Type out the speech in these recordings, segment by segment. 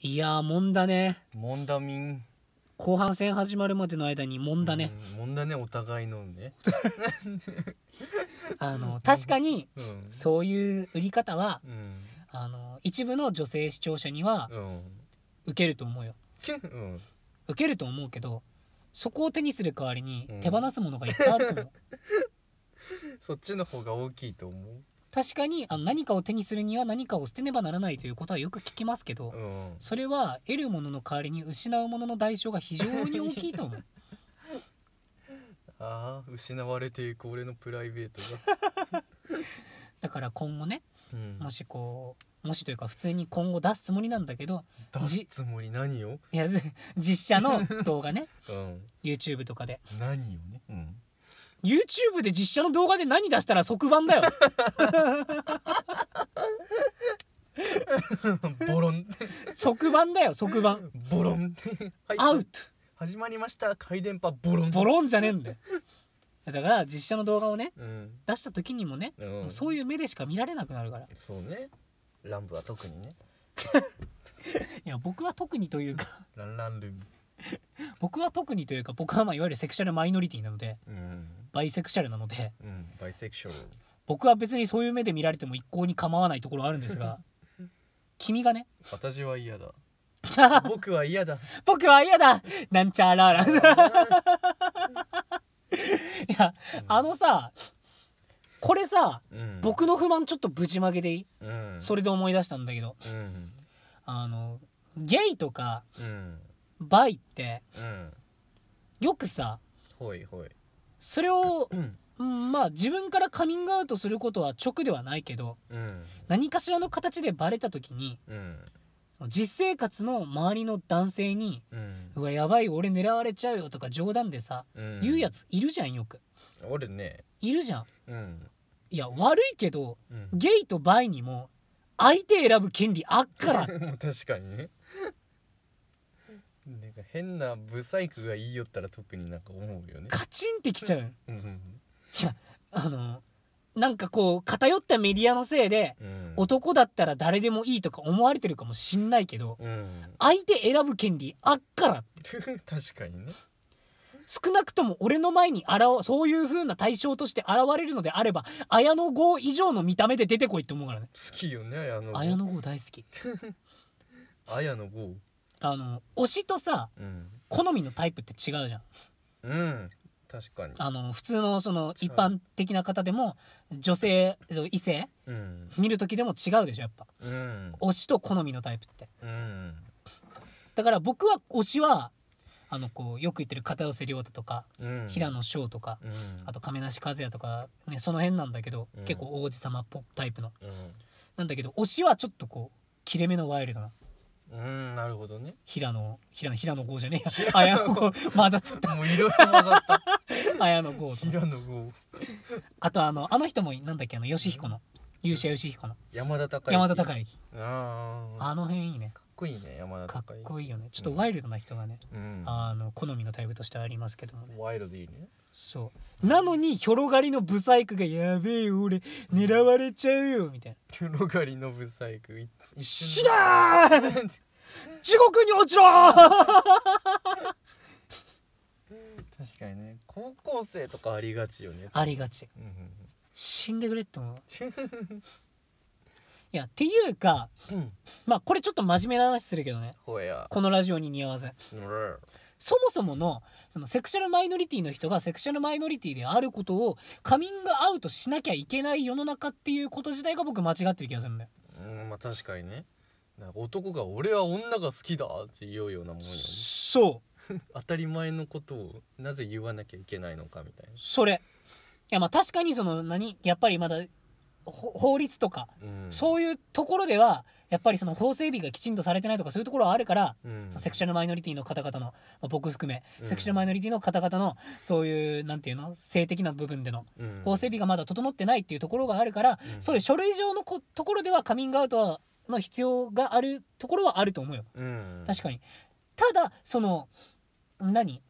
いやーもんだねもんだみん後半戦始まるまでの間にもんだね、もんだねお互いのね あの確かにそういう売り方はうんあの一部の女性視聴者にはうん受けると思うようん受けると思うけどそこを手にする代わりに手放すものがいっぱいあると思う、そっちの方が大きいと思う確かにあの何かを手にするには何かを捨てねばならないということはよく聞きますけど、うんそれは得るものの代わりに失うものの代償が非常に大きいと思う ああ失われていく俺のプライベートが、だから今後ねうん、もしこうもしというか普通に今後出すつもりなんだけど出すつもり何をいや実写の動画ね うん YouTube とかで何をねうん YouTube で実写の動画で何出したら即番だよ ボロン即番だよ即番ボロン、はい、アウト始まりました回電波ボロンボロンじゃねえんだよだから実写の動画をね、うん、出した時にもね、うん、そういう目でしか見られなくなるからそうねランブは特にね いや僕は特にというかランランル 僕は特にというか僕はまあいわゆるセクシャルマイノリティなので、うん、バイセクシャルなので、うん、バイセクシャル僕は別にそういう目で見られても一向に構わないところあるんですが 君がね私は嫌だ 僕は嫌だ僕は嫌だなんちゃららいや、うん、あのさこれさ、うん、僕の不満ちょっとぶちまけでいい、うん、それで思い出したんだけど、あのゲイとか、バイってうんよくさほいほいそれを、うんまあ自分からカミングアウトすることは直ではないけどうん何かしらの形でバレた時にうん実生活の周りの男性にうん「うわやばい俺狙われちゃうよ」とか冗談でさ、うん言うやついるじゃんよく俺ねいるじゃんうんいや悪いけどうんゲイとバイにも相手選ぶ権利あっから 確かにねなんか変なブサイクが言いよったら特になんか思うよねカチンってきちゃうん、いやあのなんかこう偏ったメディアのせいで、うん、男だったら誰でもいいとか思われてるかもしんないけど、うん、相手選ぶ権利あっから 確かにね少なくとも俺の前にらそういう風な対象として現れるのであれば綾野剛以上の見た目で出てこいって思うからね好きよね綾野剛大好き 綾野剛あの推しとさ、うん、好みのタイプって違うじゃん。うん確かにあの普通のその一般的な方でも女性異性、うん、見る時でも違うでしょやっぱ、うん、推しと好みのタイプって、うん、だから僕は推しはあのこうよく言ってる片寄涼太とか、うん、平野翔とか、うん、あと亀梨和也とか、ね、その辺なんだけど、結構王子様っぽタイプの、うん、なんだけど推しはちょっとこう切れ目のワイルドな。うんなるほどね平野平野、平野剛じゃねえや綾野剛混ざっちゃったもういろいろ混ざった 綾野剛と平野剛あとあのあの人もなんだっけあの義彦の勇者義彦の山田孝之山田孝之ああの辺いいねかっこいいね山田かっこいいよねちょっとワイルドな人がね、うん、あの好みのタイプとしてありますけどもねワイルドいいねそうなのにひょろがりのブサイクが「やべえ俺狙われちゃうよ」みたいなひょろがりのブサイク一瞬だー地獄に落ちろ確かにね高校生とかありがちよねありがち、うんうん、死んでくれって思ういやっていうか、うん、まあこれちょっと真面目な話するけどねこのラジオに似合わせそもそものそのセクシャルマイノリティの人がセクシャルマイノリティであることをカミングアウトしなきゃいけない世の中っていうこと自体が僕間違ってる気がするんだよ。うんまあ確かにね男が「俺は女が好きだ」って言うようなもんよね。そう 当たり前のことをなぜ言わなきゃいけないのかみたいな。それいやまあ確かにその何やっぱりまだ法律とか、うん、そういうところではやっぱりその法整備がきちんとされてないとかそういうところはあるから、うん、そのセクシャルマイノリティの方々の、まあ、僕含め、うん、セクシャルマイノリティの方々のそういうなんていうの性的な部分での法整備がまだ整ってないっていうところがあるから、そういう書類上のこところではカミングアウトの必要があるところはあると思うよ、確かに。ただその何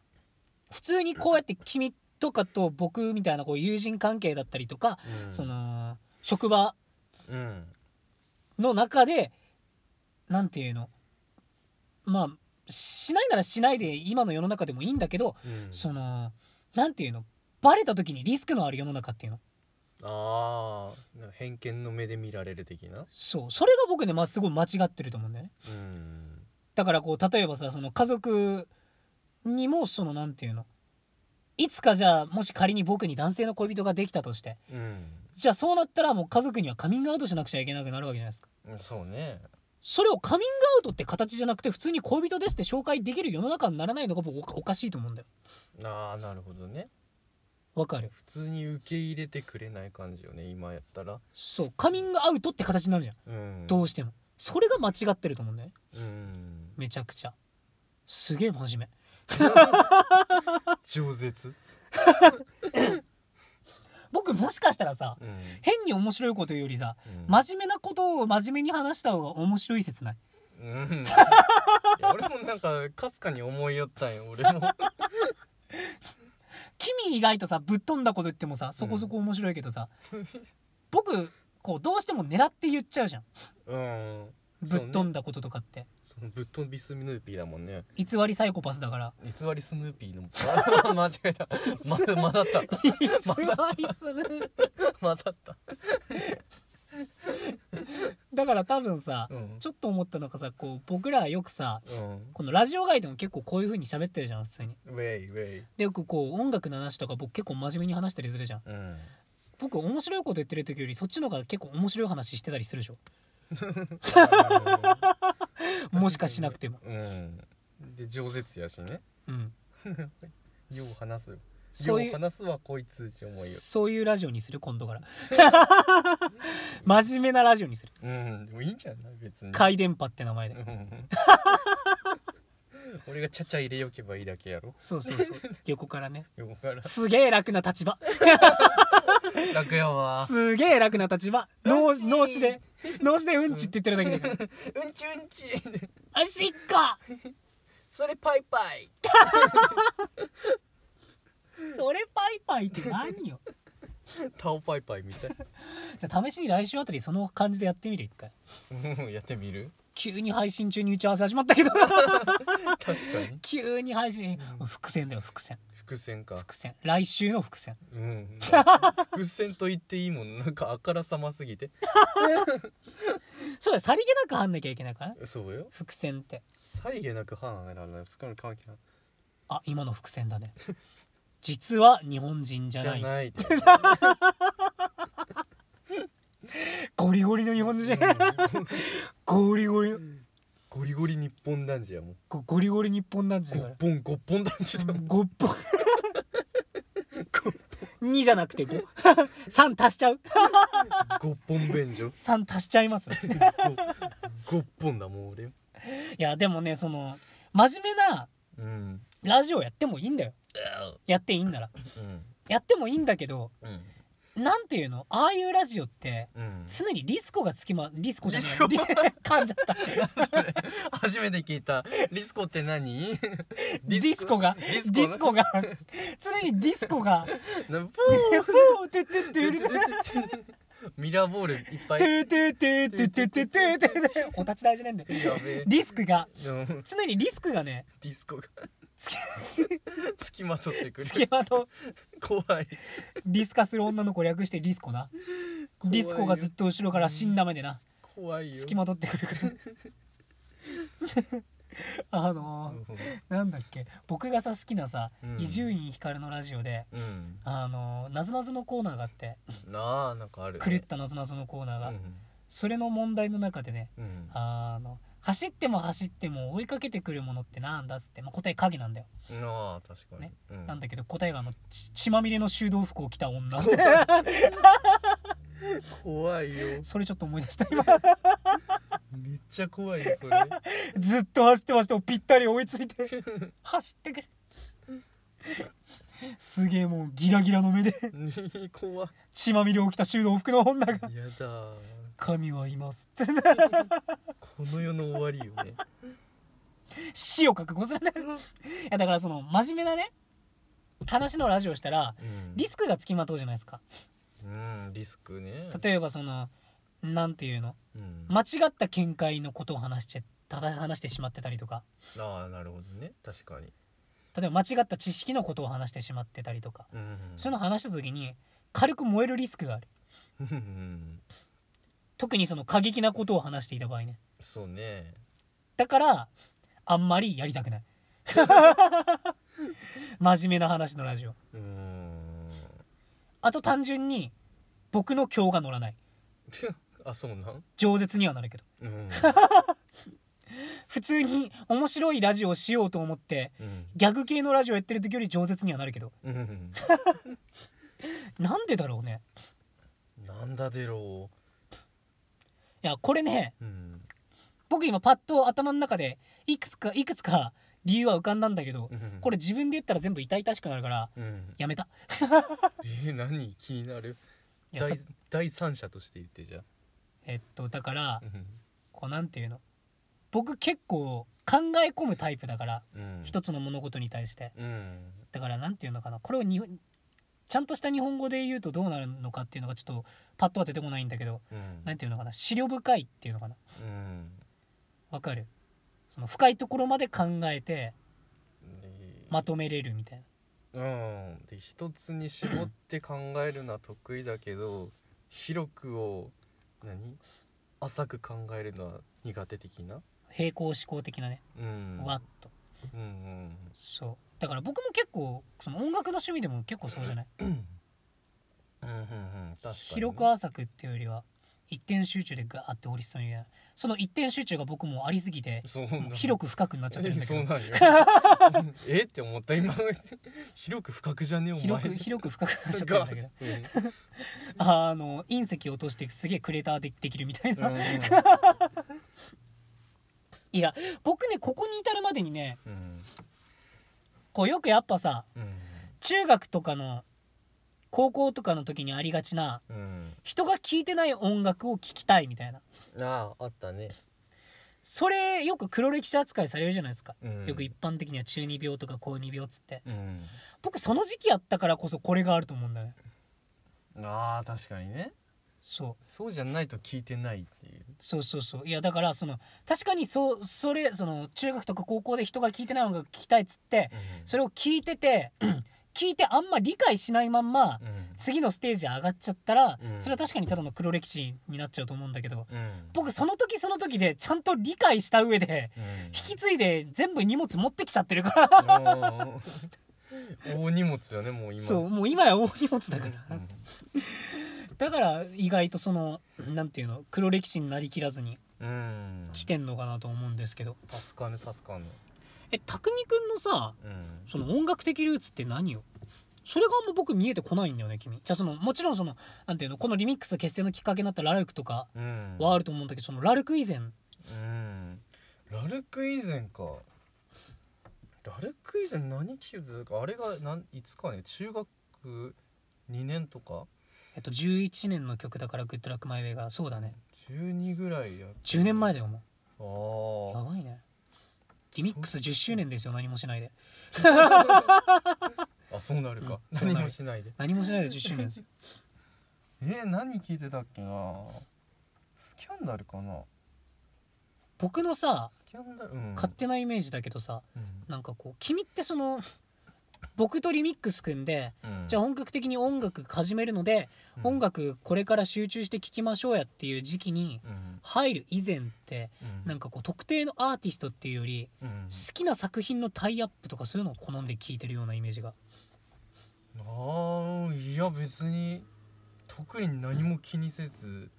普通にこうやって君とかと僕みたいなこう友人関係だったりとか、その職場の中で、何ていうのまあしないならしないで今の世の中でもいいんだけど、うん、その何ていうのバレた時にリスクのある世の中っていうの。ああ偏見の目で見られる的なそうそれが僕ね、まあ、すごい間違ってると思うんだよね。うん、だからこう例えばさその家族にもその何ていうのいつかじゃあもし仮に僕に男性の恋人ができたとして、うん、じゃあそうなったらもう家族にはカミングアウトしなくちゃいけなくなるわけじゃないですか。そうねそれをカミングアウトって形じゃなくて普通に恋人ですって紹介できる世の中にならないのが僕おかしいと思うんだよ。ああなるほどね。わかる普通に受け入れてくれない感じよね今やったらそうカミングアウトって形になるじゃん、うん、どうしてもそれが間違ってると思うんだよね、うん、めちゃくちゃすげえ真面目 饒舌 僕もしかしたらさ、うん、変に面白いことよりさ、うん、真面目なことを真面目に話した方が面白い説ない,、うん、い俺もなんかかすかに思いよったんよ俺も 君意外とさぶっ飛んだこと言ってもさそこそこ面白いけどさ、うん、僕こうどうしても狙って言っちゃうじゃん、うん、ぶっ飛んだこととかってそのぶっ飛びスヌーピーだもんね偽りサイコパスだから偽りスヌーピーの 間違えた、ま、混ざった 偽りスヌーピー混ざっただから多分さ、うん、ちょっと思ったのがさこう僕らよくさ、うん、このラジオ外でも結構こういうふうに喋ってるじゃん普通にウェイウェイでよくこう音楽の話とか僕結構真面目に話したりするじゃん、うん、僕面白いこと言ってる時よりそっちの方が結構面白い話してたりするでしょ もしかしなくても、うん、で饒舌やしねうん、よう話すよそううよう話すはこいつっ思いよそういうラジオにする今度から 真面目なラジオにするうんでもいいんじゃない別に「回電波」って名前で、う俺がちゃちゃ入れよけばいいだけやろそうそうそう横からね横からすげえ楽な立場楽やわすげえ楽な立場脳死で脳死でうんちって言ってるだけで うんちうんちおしっかそれパイパイそれパイパイって何よタオパイパイみたいじゃあ試しに来週あたりその感じでやってみる一回うん やってみる急に配信中に打ち合わせ始まったけど確かに 急に配信、伏線だよ伏線伏線か伏線来週の伏線うん伏線と言っていいもんなんかあからさますぎてそうださりげなくはんなきゃいけないからそうよ伏線ってさりげなくはんならない少なく関なあ今の伏線だね 実は日本人じゃないない ゴリゴリの日本人、ゴリゴリゴリゴリ日本男児やもんゴリゴリ日本男児だからゴッポンゴッポン男児だもんゴッポン2じゃなくて5 3 足しちゃう5本 便所3足しちゃいます5本だもう俺いやでもねその真面目なラジオやってもいいんだよ、うん、やっていいんなら、うん、やってもいいんだけど、うんなんていうのああいうラジオって、常にリスコがつきまリスコじゃないリス 噛んじゃった 初めて聞いたリスコって何 ディスコがデディィスコが常にディスコがなプ「ーふてててるてミラーボールいっぱいてててててててて」てお立ち台じゃねえんだよやべえリスクが常にリスクがねディスコが つきまとってくるつきまと怖いリスカする女の子略してリスコなリスコがずっと後ろから死んだ目でな怖いよつきまとってくる あのー、なんだっけ僕がさ好きなさ伊集院光のラジオで、うん、あのなぞなぞのコーナーがあってなあなんかある、ね、狂ったなぞなぞのコーナーが、うん、それの問題の中でね、うん、あの走っても走っても追いかけてくるものってなんだっつって、まあ、答え影なんだよ。ああ確かに、ね、うん、なんだけど答えがあの血まみれの修道服を着た女怖いよそれちょっと思い出した今めっちゃ怖いよそれ ずっと走ってましたぴったり追いついて走ってくるすげえもうギラギラの目で 怖血まみれを着た修道服の女がやだ神はいます」ってこの世の終わりよね死を覚悟するねいやだからその真面目なね話のラジオしたら、うん、リスクがつきまとうじゃないですかうんリスクね例えばそのなんていうの、うん、間違った見解のことを話してただ話してしまってたりとかああなるほどね確かに例えば間違った知識のことを話してしまってたりとか、うんうん、そういうの話した時に軽く燃えるリスクがある特にその過激なことを話していた場合ねそうねだからあんまりやりたくない 真面目な話のラジオあと単純に僕の今日が乗らない あそうなん饒舌にはなるけど 普通に面白いラジオをしようと思って、うん、ギャグ系のラジオやってる時より饒舌にはなるけど、うん、なんでだろうねなんだでろういやこれね、うん、僕今パッと頭の中でいくつかいくつか理由は浮かんだんだけど、うん、これ自分で言ったら全部痛々しくなるから、うん、やめた え何気になる第第三者として言ってじゃえっとだから、こうなんていうの僕結構考え込むタイプだから、うん、一つの物事に対して、うん、だからなんていうのかなこれをにちゃんとした日本語で言うとどうなるのかっていうのがちょっとパッとは出てこないんだけど、うん、なんていうのかな資料深いっていうのかなわ、うん、かるその深いところまで考えてまとめれるみたいな。うん、で一つに絞って考えるのは得意だけど広くを何浅く考えるのは苦手的な平行思考的なね、うん、わっと、うんうん、そうだから僕も結構その音楽の趣味でも結構そうじゃないうんうんうん、確かに、広く浅くっていうよりは一点集中でガーっておりそうにその一点集中が僕もありすぎて広く深くなっちゃってるんだけど えって思った今広く深くじゃねえお前広く深くなっちゃったんだけど、あの隕石落としてすげえクレーターでできるみたいな、いや僕ねここに至るまでにね、うんこうよくやっぱさ、うん、中学とかの高校とかの時にありがちな、うん、人が聴いてない音楽を聴きたいみたいなああったねそれよく黒歴史扱いされるじゃないですか、うん、よく一般的には中二病とか高二病っつって、うん、僕その時期やったからこそこれがあると思うんだよねあー確かにねそうそうじゃないと聞いてないっていうそうそうそういやだからその確かにそそれその中学とか高校で人が聞いてないのが聞きたいっつって、うんそれを聞いてて 聞いてあんま理解しないまんま、うん、次のステージ上がっちゃったら、うん、それは確かにただの黒歴史になっちゃうと思うんだけど、うん、僕その時その時でちゃんと理解した上で、引き継いで全部荷物持ってきちゃってるから大荷物よねもう今そうもう今や大荷物だからだから意外とそのなんていうの黒歴史になりきらずにうん来てんのかなと思うんですけど助かる助かるえ匠くのさ、うん、その音楽的ルーツって何よそれがあんま僕見えてこないんだよね君じゃあそのもちろんそのなんていうのこのリミックス結成のきっかけになったラルクとかはあると思うんだけどそのラルク以前うんラルク以前かラルク以前何聞いてたかあれがなんいつかね中学2年とかえっと11年の曲だから「グッドラックマイウェイがそうだね12ぐらいや10年前だよもうあやばいねギミックス10周年ですよ何もしないで あそうなるか、うん、何もしないで何もしないで10周年ですよ えー、何聞いてたっけなスキャンダルかな僕のさ、うん、勝手なイメージだけどさ、うん、なんかこう君ってその僕とリミックス組んで、じゃあ本格的に音楽始めるので、音楽これから集中して聴きましょうやっていう時期に入る以前って、うなんかこう特定のアーティストっていうより、好きな作品のタイアップとかそういうのを好んで聴いてるようなイメージが。あいや別に特に何も気にせず、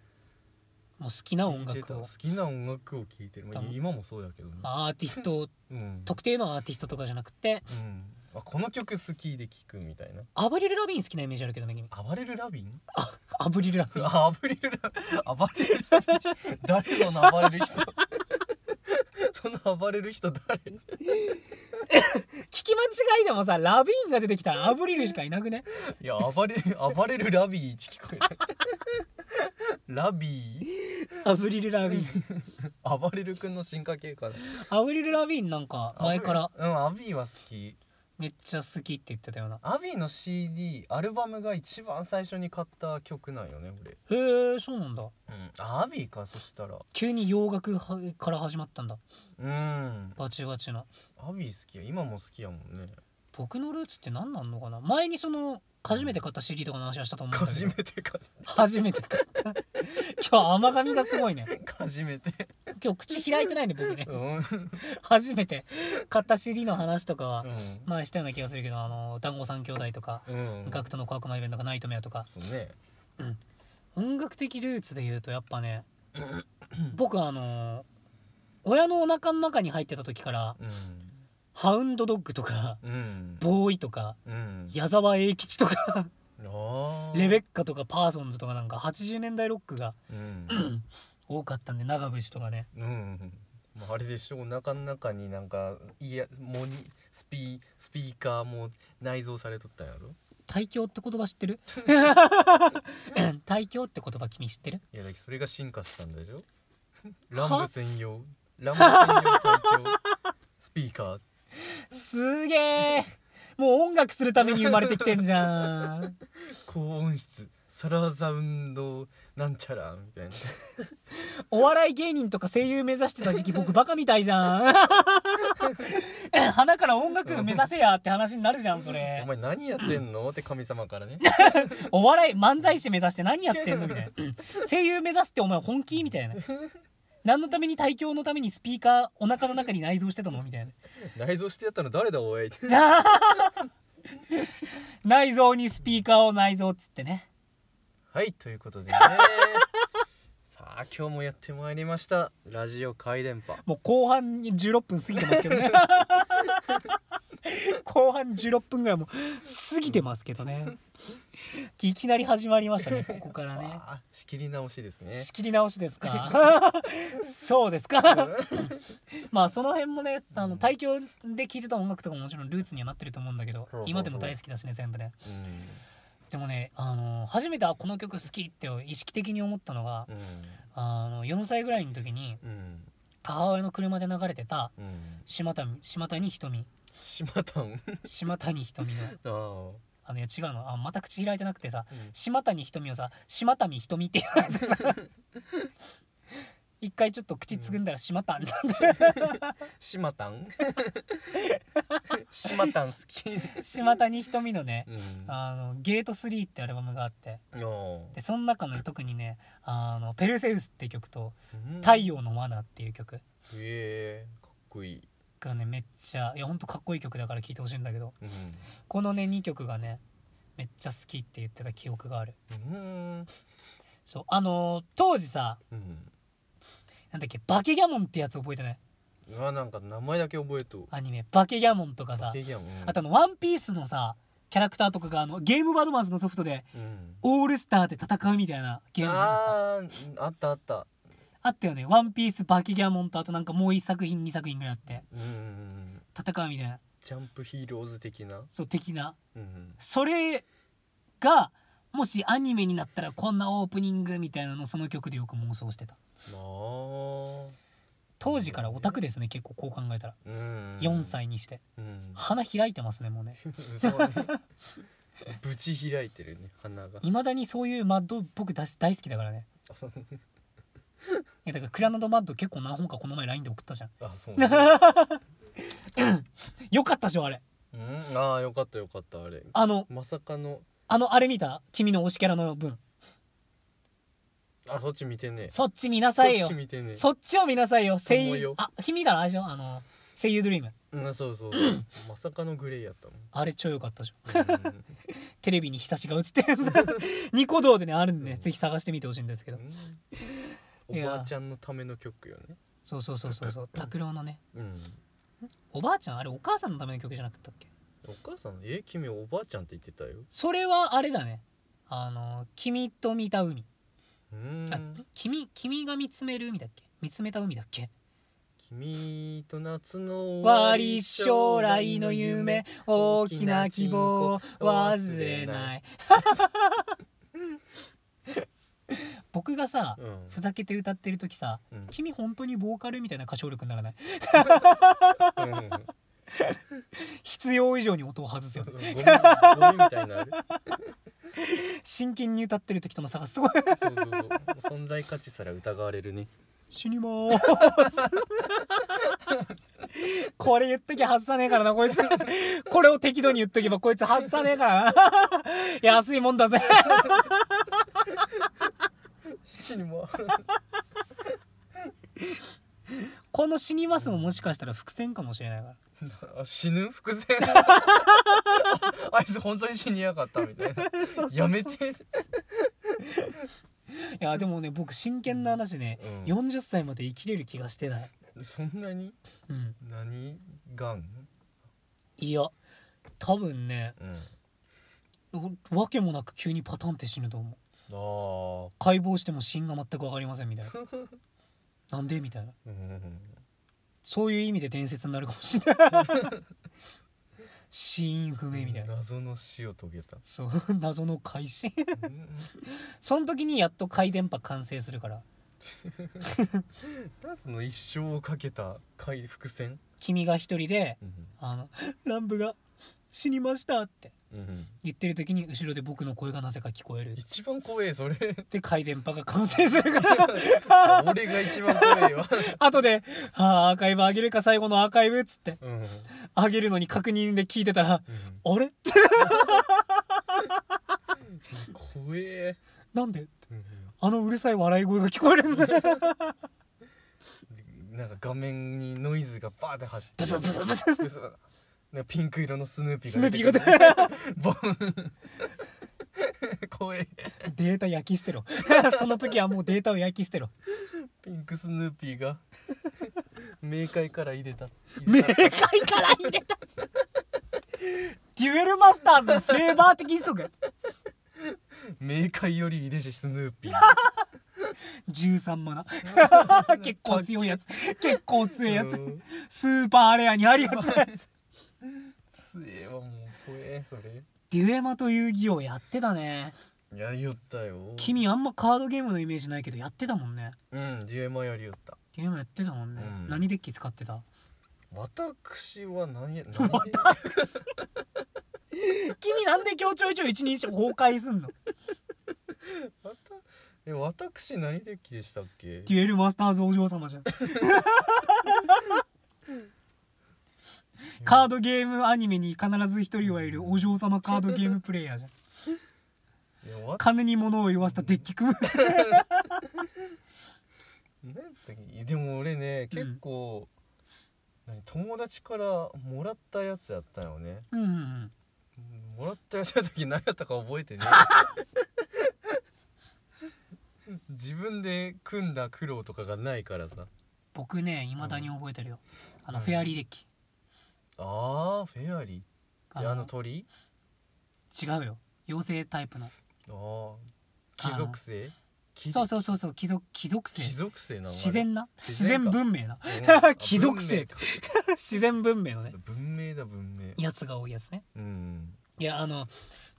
もう好きな音楽を好きな音楽を聴いてる、まあ、今もそうやけど、ね、アーティスト、うん、特定のアーティストとかじゃなくて、うんあこの曲好きで聴くみたいなアブリル・ラビン好きなイメージあるけどね君暴れるラビンアブリル・ラビン ア暴リル・ラビン誰その暴れる人 その暴れる人誰聞き間違いでもさラビンが出てきたらアブリルしかいなくねいや暴れ暴れるラビー一聞こえないラビーアブリル・ラビン暴れる君の進化系かなアブリル・ラビンなんか前からうんアビーは好きめっちゃ好きって言ってたよなアビーの CD アルバムが一番最初に買った曲なんよね俺へえそうなんだうんアビーかそしたら急に洋楽はから始まったんだうんバチバチなアビー好きや今も好きやもんね僕のルーツって何なんのかな前にその初めて買った CD とかの話はしたと思うんだけ初めてか初めて買った 今日甘噛みがすごいね初めて今日口開いてないね僕ねうん、初めて買った CD の話とかは前したような気がするけどあの団子三兄弟とかうんガクトの小悪魔イベントとかナイトメアとかそうねうん、音楽的ルーツで言うとやっぱねうん、僕あの親のお腹の中に入ってた時からうんハウンドドッグとか、うん、ボーイとか、うん、矢沢永吉とかレベッカとかパーソンズとかなんか80年代ロックが、うん、多かったんで長渕とかね。うんあれでしょお腹の中になんかいやもにスピスピーカーも内蔵されとったやろ大凶って言葉知ってる 大凶って言葉君知ってるいやだそれが進化したんでしょランブ専用ランブ専用スピーカーすげえもう音楽するために生まれてきてんじゃん高音質サラザウンドなんちゃらみたいなお笑い芸人とか声優目指してた時期僕バカみたいじゃん鼻から音楽目指せやって話になるじゃんそれお前何やってんのって神様からね お笑い漫才師目指して何やってんのみたいな声優目指すってお前本気みたいな何のために対響のためにスピーカーお腹の中に内蔵してたのみたいな内蔵してやったの誰だおいって内蔵にスピーカーを内蔵っつってねはいということでね さあ今日もやってまいりましたラジオ回電波もう後半に16分過ぎてますけどね 後半16分ぐらいも過ぎてますけどね、いきなり始まりましたね ここからね仕切り直しですね仕切り直しですか そうですかまあその辺もねあの対響で聴いてた音楽とかももちろんルーツにはなってると思うんだけど今でも大好きだしね全部ね、うん、でもねあの初めてあこの曲好きって意識的に思ったのが、うん、あの4歳ぐらいの時に、母親の車で流れてた「島田、うん、島谷瞳」島谷瞳の あのいや違うのあまた口開いてなくてさ、うん、島谷ひとみをさ島谷ひとみって言われてさ 一回ちょっと口つぐんだら島谷」なんで島たん島たん好き島谷ひとみのね、うん、あのゲート3ってアルバムがあってでその中の特にねあのペルセウスって曲と太陽の罠っていう曲、へえかっこいいがねめっちゃいやほんとかっこいい曲だから聴いてほしいんだけど、うん、このね2曲がねめっちゃ好きって言ってた記憶がある、うん、そうあのー、当時さ、うん、なんだっけバケギャモンってやつ覚えてないうわなんか名前だけ覚えとアニメバケギャモンとかさあとあのワンピースのさキャラクターとかがあのゲームバドマンズのソフトで、オールスターで戦うみたいなゲームあっあったあったあったよね「ワンピースバキギャモンとあとなんかもう1作品2作品ぐらいあってうん戦うみたいなジャンプヒーローズ的なそう的な、うんそれがもしアニメになったらこんなオープニングみたいなのその曲でよく妄想してた当時からオタクですね結構こう考えたら4歳にして花開いてますねもうねぶち 開いてるね花がいま だにそういうマッド僕大好きだからね やだからクラナドマッド結構何本かこの前 LINE で送ったじゃんあそう、ね、よかったでしょあれうんああよかったよかったあれあのまさかのあのあれ見た君の推しキャラの分あそっち見てねそっち見なさいよそっち見てねそっちを見なさいよ声優あ君だらあれでしょあの声優ドリームうんそうそう まさかのグレーやったもんあれ超良かったじゃん、うん、テレビに日差しが映ってるニコ動でねあるんで、ね、ぜひ探してみてほしいんですけどおばあちゃんのための曲よねそうそうそうそうそう拓郎のね、うん、おばあちゃんあれお母さんのための曲じゃなかったっけお母さんえ君おばあちゃんって言ってたよそれはあれだねあの「君と見た海」うん君君が見つめる海だっけ見つめた海だっけ君と夏の終わり将来の夢大きな希望忘れない 僕がさ、うん、ふざけて歌ってる時さ、うん、君本当にボーカルみたいな歌唱力にならない必要以上に音を外すよ、ね、ゴミみたいな真剣に歌ってる時との差がすごいそうそうそう存在価値すら疑われるね死にまーすこれ言っときゃ外さねえからなこいつこれを適度に言っとけばこいつ外さねえからな安いもんだぜ死にすこの「死にます」ももしかしたら伏線かもしれないから 死ぬ伏線 あいつ本当に死にやがったみたいなやめていやでもね僕真剣な話ね、うん、40歳まで生きれる気がしてないそんなに、うん、何がんいや多分ね、うん、わけもなく急にパタンって死ぬと思うあ解剖しても芯が全く分かりませんみたいななんでみたいな、うん、そういう意味で伝説になるかもしれない死因 不明みたいな、うん、謎の死を遂げたそう 謎の改心その時にやっと回電波完成するからナスの一生をかけた回伏線君が一人で、うん、あの「乱舞が死にました」って言ってる時に後ろで僕の声がなぜか聞こえる一番怖えそれで回電波が完成するから 俺が一番怖いわ 後で「ああアーカイブ上げるか最後のアーカイブ」っつって、うん、上げるのに確認で聞いてたら「うん、あれ?」怖えなんで、うん、あのうるさい笑い声が聞こえるんだなんか画面にノイズがバーって走ってブスブスブスブスね、ピンク色のスヌーピーが出スヌーピーが ボン 怖いデータ焼き捨てろ その時はもうデータを焼き捨てろピンクスヌーピーが冥界から入れた冥界から入れたデュエルマスターズのフレーバーテキストが冥界より入れしスヌーピー13マナ結構強いやつ結構強いやつスーパーレアにあるやつでつえわもう怖えそれデュエマと遊戯王やってたねやりよったよ君あんまカードゲームのイメージないけどやってたもんねうんデュエマやりよったデュエマやってたもんね、うん、何デッキ使ってた私は何や何や君なんで今日ちょいちょい一人称崩壊すんのまたえ私何デッキでしたっけデュエルマスターズお嬢様じゃんカードゲームアニメに必ず一人はいるお嬢様カードゲームプレイヤーじゃん金に物を言わせたデッキ組む でも俺ね結構、うん、友達からもらったやつやったよね、うんうんうんもらったやつやった時何やったか覚えてね 自分で組んだ苦労とかがないからさ僕ねいまだに覚えてるよ、うん、あのフェアリーデッキ、ああフェアリーってあの鳥違うよ妖精タイプのああ貴族性そうそうそうそう貴族貴族性貴族性な自然な自然文明な 貴族性 自然文明のね文明だ文明やつが多いやつねうんいやあの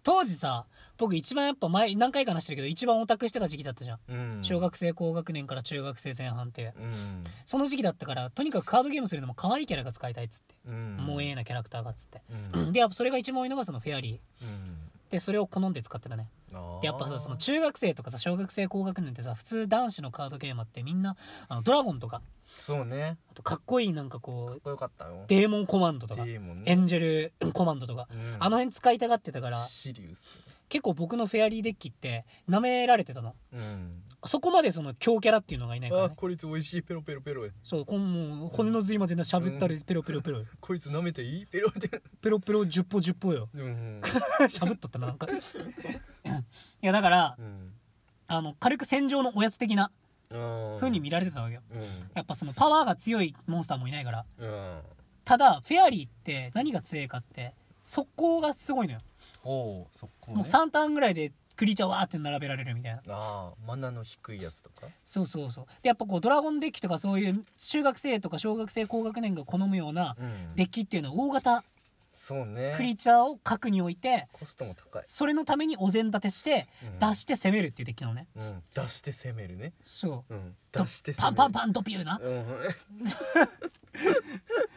当時さ僕一番やっぱ前何回か話してるけど一番オタクしてた時期だったじゃん、うん、小学生高学年から中学生前半って、うん、その時期だったからとにかくカードゲームするのも可愛いキャラが使いたいっつって、うん、萌えなキャラクターがっつって、でやっぱそれが一番多いのがそのフェアリー、でそれを好んで使ってたねでやっぱさその中学生とかさ小学生高学年ってさ普通男子のカードゲーマーってみんなあのドラゴンとかそうねあとかっこいいなんかこかっうこよかったよデーモンコマンドとかデーモンエンジェル コマンドとか、うんあの辺使いたがってたからシリウス結構僕のフェアリーデッキってなめられてたのうんそこまでその強キャラっていうのがいないから、あこいつ美味しいペロペロペロそうこんもう骨の髄までなしゃぶったりペロペロペロこいつなめていいペロペロペロペロ10歩10歩ようん しゃぶっとったななんか いやだからうんあの軽く戦場のおやつ的なふうに見られてたわけよ、うん、やっぱそのパワーが強いモンスターもいないから、うん、ただフェアリーって何が強いかって速攻がすごいのよお速攻、ね、もう3ターンぐらいでクリーチャーわーって並べられるみたいなあマナの低いやつとかそうそうそうでやっぱこうドラゴンデッキとかそういう中学生とか小学生高学年が好むようなデッキっていうのは大型そうねクリーチャーを核に置いてコストも高いそれのためにお膳立てして、うん、出して攻めるっていうデッキなのね、うん、出して攻めるねそう、うん、出してパンパンパンドピューな、うん、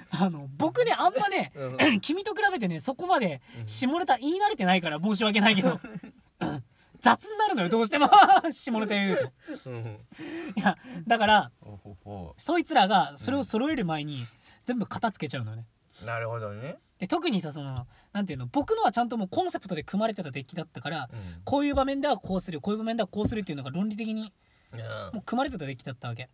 あの僕ねあんまね、君と比べてねそこまで下ネタ言い慣れてないから申し訳ないけど、雑になるのよどうしても下ネタ言うと、いやだからそいつらがそれを揃える前に全部片付けちゃうのねなるほどねで特にさそのなんていうの僕のはちゃんともうコンセプトで組まれてたデッキだったから、うん、こういう場面ではこうするこういう場面ではこうするっていうのが論理的にもう組まれてたデッキだったわけ。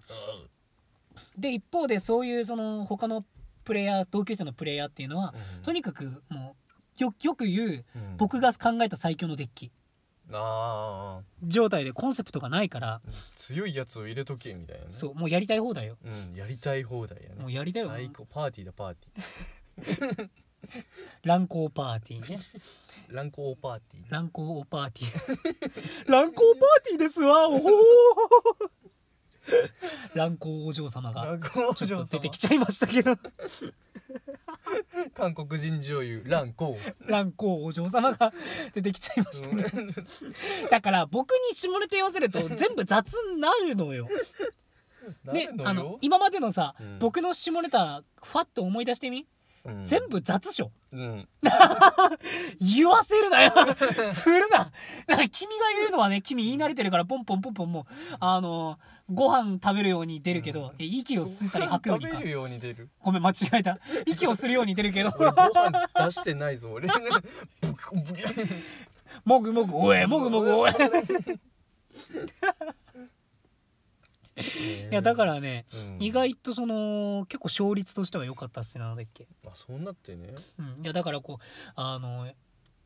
で一方でそういうその他のプレイヤー同級生のプレイヤーっていうのは、うん、とにかくもうよく言う、うん、僕が考えた最強のデッキ。あ状態でコンセプトがないから強いやつを入れとけみたいな、ね、そうもうやりたい放題ようんやりたい放題やねもうやりたいよ最パーティーだパーティー 乱行パーティーね乱行パーティー乱行パーティー 乱行パーティーですわおほ乱行お嬢様がちょっと出てきちゃいましたけど韓国人女優乱光乱光お嬢様が 出てきちゃいましたけど、だから僕に下ネタ言わせると全部雑になるのよ ね、あの今までのさ、うん、僕の下ネタふわっと思い出してみうん、全部雑書、うん、言わせるなよ 振るな君が言うのはね君言い慣れてるからポンポンポンポンもうあのー、ご飯食べるように出るけど、うん、息を吸ったり吐くようにか食べるように出るごめん間違えた息をするように出るけど俺ご飯出してないぞ俺もぐもぐおえもぐもぐおえ いやだからね、うん意外とその結構勝率としては良かったっすねあのだっけ、あそうなってねうん、いやだからこうあの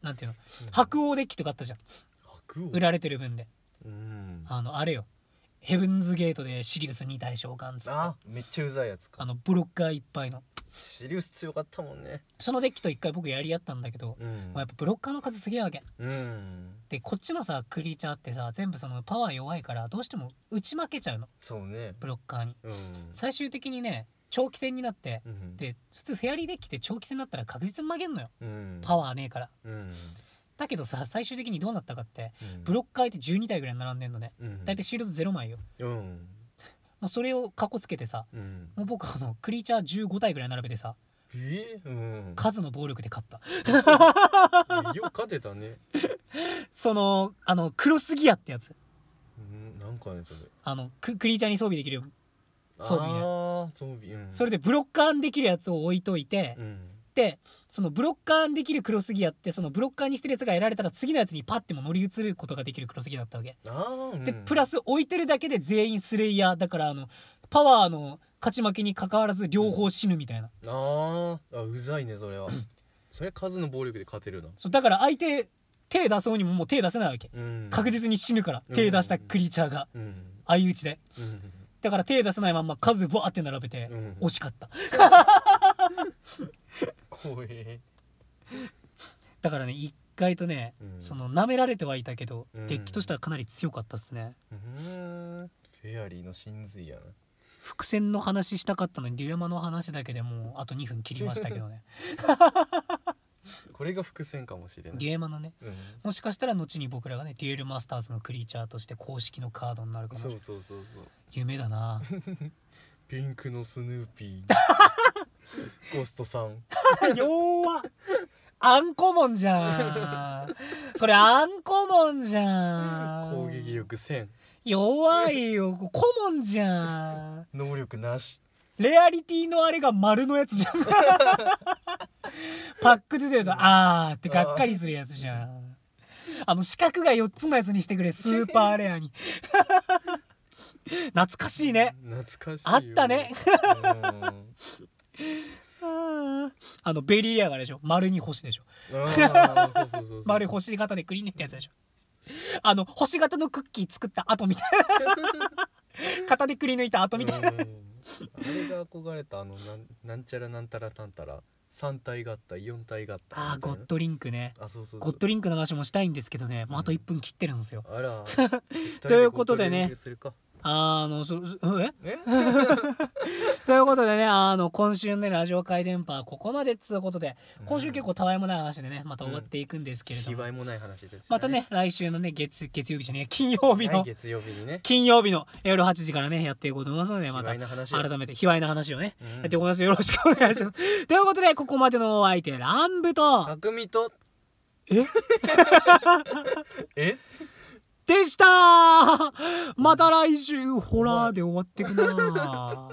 なんていうの白王デッキとかあったじゃん白売られてる分でうんあのあれよヘブンズゲートでシリウス2大召喚つってあめっちゃうざいやつかのブロッカーいっぱいのシリウス強かったもんねそのデッキと一回僕やり合ったんだけど、うん、まあ、やっぱブロッカーの数すげえわけ、うん、でこっちのさクリーチャーってさ全部そのパワー弱いからどうしても打ち負けちゃうのそうねブロッカーに、うん、最終的にね長期戦になって、うん、で普通フェアリーデッキって長期戦になったら確実に負けんのよ、うん、パワーねえから、うん、だけどさ最終的にどうなったかって、ブロッカーって12体ぐらい並んでんのね、うん、大体シールド0枚よ、それをかっこつけてさ、うん、僕あのクリーチャー15体ぐらい並べてさ、えうん、数の暴力で勝ったよく勝てたね そのあの黒すぎやってやつうんなんかねそれあのククリーチャーに装備できる装備ね装備、うん、それでブロッカーできるやつを置いといて、うんってそのブロッカーできるクロスギアってそのブロッカーにしてるやつが得られたら次のやつにパッても乗り移ることができるクロスギアだったわけ、うん、でプラス置いてるだけで全員スレイヤーだからあのパワーの勝ち負けにかかわらず両方死ぬみたいな、うん、ああうざいねそれはそれ数の暴力で勝てるなそうだから相手手出そうにももう手出せないわけ、うん、確実に死ぬから手出したクリーチャーが相、うん、打ちで、だから手出さないまま数バーって並べて、惜しかった だからね一回とね、うん、その舐められてはいたけど、うん、デッキとしてはかなり強かったっすねうんフェアリーの真髄やな伏線の話したかったのに竜山の話だけでもうあと2分切りましたけどね これが伏線かもしれないデュエマのね、うん、もしかしたら後に僕らがねデュエルマスターズのクリーチャーとして公式のカードになるかもそうそうそうそう夢だな ピンクのスヌーピー ゴーストさん 弱っあんこもんじゃんそれあんこもんじゃん攻撃力1弱いよこもんじゃん能力なしレアリティのあれが丸のやつじゃん パック出てるとあーってがっかりするやつじゃんあの四角が四つのやつにしてくれスーパーレアに 懐かしいね懐かしいあったねあのベリーレアがでしょ丸に星でしょ丸星型でクリーンってやつでしょあの星型のクッキー作った後みたいな 型でくり抜いた後みたいなあれが憧れたあのなんなんちゃらなんたらたんたら3体があった4体があったあゴッドリンクねあそうそうゴッドリンクの話もしたいんですけどねもうあと1分切ってるんですよ、うん、あらということでねあのそええ ということでねあの今週の、ね、ラジオ回電波はここまでっつうことで今週結構たわいもない話でねまた終わっていくんですけれども、うん、いもない話です、ね、またね来週のね月月曜日じゃね金曜日の、月曜日にね金曜日の夜8時からねやっていこうと思いますのでまた改めて卑猥な話をね、うん、やっていこうますよろしくお願いします ということでここまでのお相手ランブと匠とえ えでしたまた来週ホラーで終わってくな